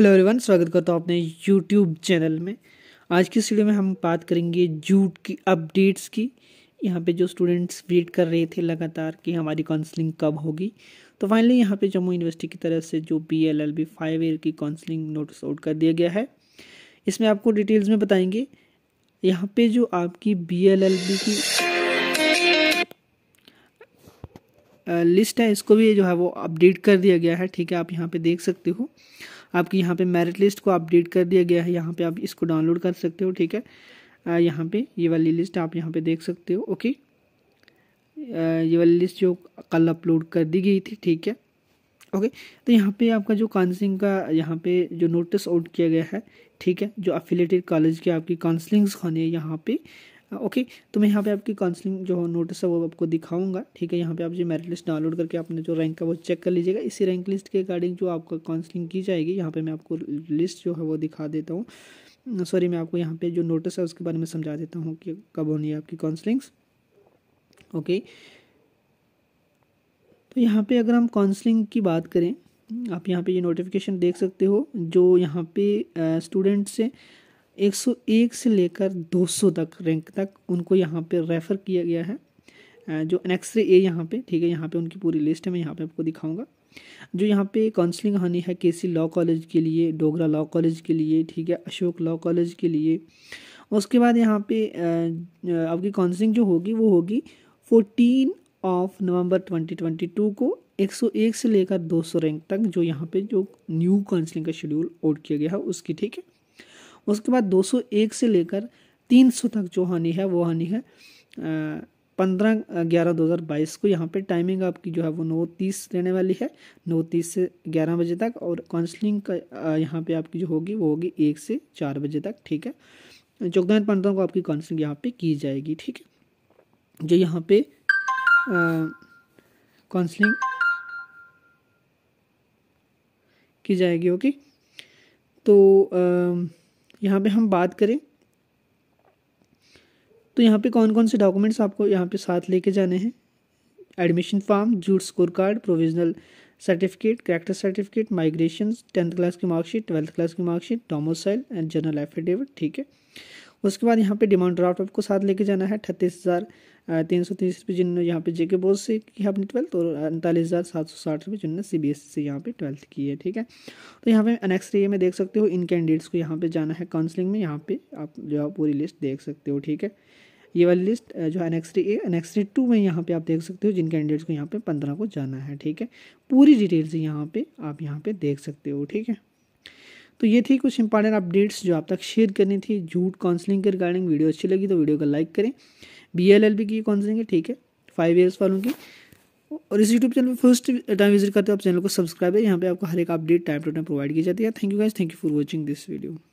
hello everyone स्वागत करता हूँ अपने यूट्यूब चैनल में आज की वीडियो में हम बात करेंगे जूट की अपडेट्स की यहाँ पे जो स्टूडेंट्स वेट कर रहे थे लगातार कि हमारी काउंसलिंग कब होगी तो फाइनली यहाँ पे जम्मू यूनिवर्सिटी की तरफ से जो B L L B five year की काउंसलिंग नोटिस आउट कर दिया गया है इसमें आपको डिटेल्स में बताएंगे यहाँ पे जो आपकी बी एल एल बी की लिस्ट है इसको भी जो है वो अपडेट कर दिया गया है ठीक है आप यहाँ पे देख सकते हो आपकी यहाँ पे मेरिट लिस्ट को अपडेट कर दिया गया है यहाँ पे आप इसको डाउनलोड कर सकते हो ठीक है यहाँ पे ये वाली लिस्ट आप यहाँ पे देख सकते हो ओके ये वाली लिस्ट जो कल अपलोड कर दी गई थी ठीक है ओके तो यहाँ पे आपका जो काउंसलिंग का यहाँ पे जो नोटिस आउट किया गया है ठीक है जो अफिलेटेड कॉलेज के आपकी काउंसलिंग्स होने यहाँ पे ओके हाँ, तो मैं यहाँ पे आपकी काउंसलिंग जो नोटिस है वो आपको दिखाऊंगा ठीक है यहाँ पे आप जो मेरिट लिस्ट डाउनलोड करके आपने जो रैंक का वो चेक कर लीजिएगा इसी रैंक लिस्ट के अकॉर्डिंग जो आपका काउंसलिंग की जाएगी यहाँ पे मैं आपको लिस्ट जो है वो दिखा देता हूँ सॉरी मैं आपको यहाँ पर जो नोटिस है उसके बारे में समझा देता हूँ कि कब होनी है आपकी काउंसलिंग्स ओके तो यहाँ पे अगर हम काउंसलिंग की बात करें आप यहाँ पे ये यह नोटिफिकेशन देख सकते हो जो यहाँ पे स्टूडेंट्स से 101 से लेकर 200 तक रैंक तक उनको यहाँ पे रेफ़र किया गया है जो अनेक्सरे ए यहाँ पे ठीक है यहाँ पे उनकी पूरी लिस्ट है मैं यहाँ पे आपको दिखाऊंगा जो यहाँ पे काउंसलिंग हानी है केसी लॉ कॉलेज के लिए डोगरा लॉ कॉलेज के लिए ठीक है अशोक लॉ कॉलेज के लिए उसके बाद यहाँ पे आपकी काउंसलिंग जो होगी वो होगी फोर्टीन ऑफ नवंबर 2022 को 101 से लेकर 200 रैंक तक जो यहाँ पे जो न्यू काउंसलिंग का शेड्यूल ओड किया गया है उसकी ठीक है उसके बाद 201 से लेकर 300 तक जो हानि है वो हानि है पंद्रह ग्यारह दो हज़ार बाईस को यहाँ पे टाइमिंग आपकी जो है वो नौ तीस रहने वाली है नौ तीस से ग्यारह बजे तक और काउंसलिंग का यहाँ पे आपकी जो होगी वो होगी एक से चार बजे तक ठीक है चौदह पंद्रह को आपकी काउंसलिंग यहाँ पे की जाएगी ठीक है जो यहाँ पे काउंसलिंग की जाएगी ओके तो आ, यहाँ पे हम बात करें तो यहाँ पे कौन कौन से डॉक्यूमेंट्स आपको यहाँ पे साथ लेके जाने हैं एडमिशन फॉर्म जूट score card provisional certificate character certificate migration tenth class की मार्कशीट ट्वेल्थ क्लास की marksheet domicile and general affidavit ठीक है उसके बाद यहाँ पे डिमांड ड्राफ्ट आपको साथ लेके जाना है अठतीस हज़ार तीन सौ तीस रुपये जिन्होंने यहाँ पे जेके बोर्ड से की है आपने ट्वेल्थ और उनतालीस हज़ार सात सौ साठ रुपये जिन्होंने सी बी एस ई से यहाँ पे ट्वेल्थ की है ठीक है तो यहाँ पे अनेक्स्ट रे में देख सकते हो इन कैंडिडेट्स को यहाँ पे जाना है काउंसलिंग में यहाँ पे आप जो है पूरी लिस्ट देख सकते हो ठीक है ये वाली लिस्ट जो है एनेक्सरी ए एनेक्सरी टू में यहाँ पे आप देख सकते हो जिन कैंडिडेट्स को यहाँ पे पंद्रह को जाना है ठीक है पूरी डिटेल्स यहाँ पे आप यहाँ पे देख सकते हो ठीक है तो ये थी कुछ इंपॉर्टेंट अपडेट्स जो आप तक शेयर करनी थी झूठ काउंसलिंग के रिगार्डिंग वीडियो अच्छी लगी तो वीडियो को लाइक करें बी एल एल बी की काउंसलिंग है ठीक है फाइव ईयर्स वालों की और इस यूट्यूब चैनल पर फर्स्ट टाइम विजिट करते हो आप चैनल को सब्सक्राइब है यहाँ पे आपको हर एक update time to time provide की जाती है thank you guys thank you for watching this video